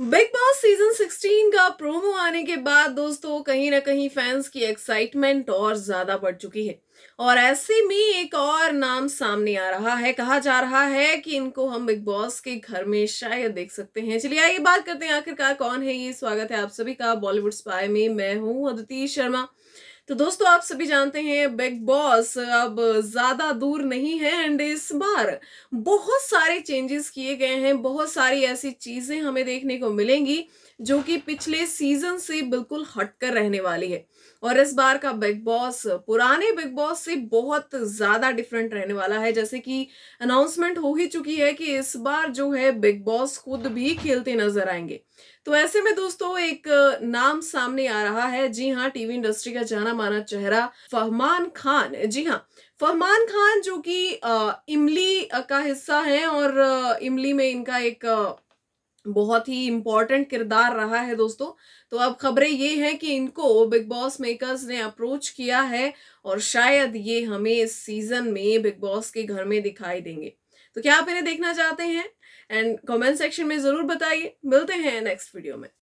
big boss season 16 का promo आने के बाद दोस्तों कहीं ना कहीं फैंस की एक्साइटमेंट और ज्यादा बढ़ चुकी है और ऐसे में एक और नाम सामने आ रहा है कहा जा रहा है कि इनको हम बिग बॉस के घर में शायद देख सकते हैं चलिए आइए बात करते हैं आखिरकार कौन है ये स्वागत है आप सभी का बॉलीवुड स्पाई में मैं हूं अदिति शर्मा तो दोस्तों आप सभी जानते हैं बिग बॉस अब ज़्यादा दूर नहीं है एंड इस बार बहुत सारे चेंजेस किए गए हैं बहुत सारी ऐसी चीज़ें हमें देखने को मिलेंगी जो कि पिछले सीजन से बिल्कुल हटकर रहने वाली है और इस बार का बिग बॉस पुराने बिग बॉस से बहुत ज़्यादा डिफरेंट रहने वाला है जैसे कि अनाउंसमेंट हो ही चुकी है कि इस बार जो है बिग बॉस खुद भी खेलते नजर आएंगे तो ऐसे में दोस्तों एक नाम सामने आ रहा है जी हाँ टीवी इंडस्ट्री का जाना माना चेहरा फहमान खान जी हाँ फहमान खान जो कि इमली का हिस्सा है और इमली में इनका एक बहुत ही इम्पॉर्टेंट किरदार रहा है दोस्तों तो अब खबरें ये हैं कि इनको बिग बॉस मेकर्स ने अप्रोच किया है और शायद ये हमें इस सीजन में बिग बॉस के घर में दिखाई देंगे तो क्या आप इन्हें देखना चाहते हैं एंड कमेंट सेक्शन में ज़रूर बताइए मिलते हैं नेक्स्ट वीडियो में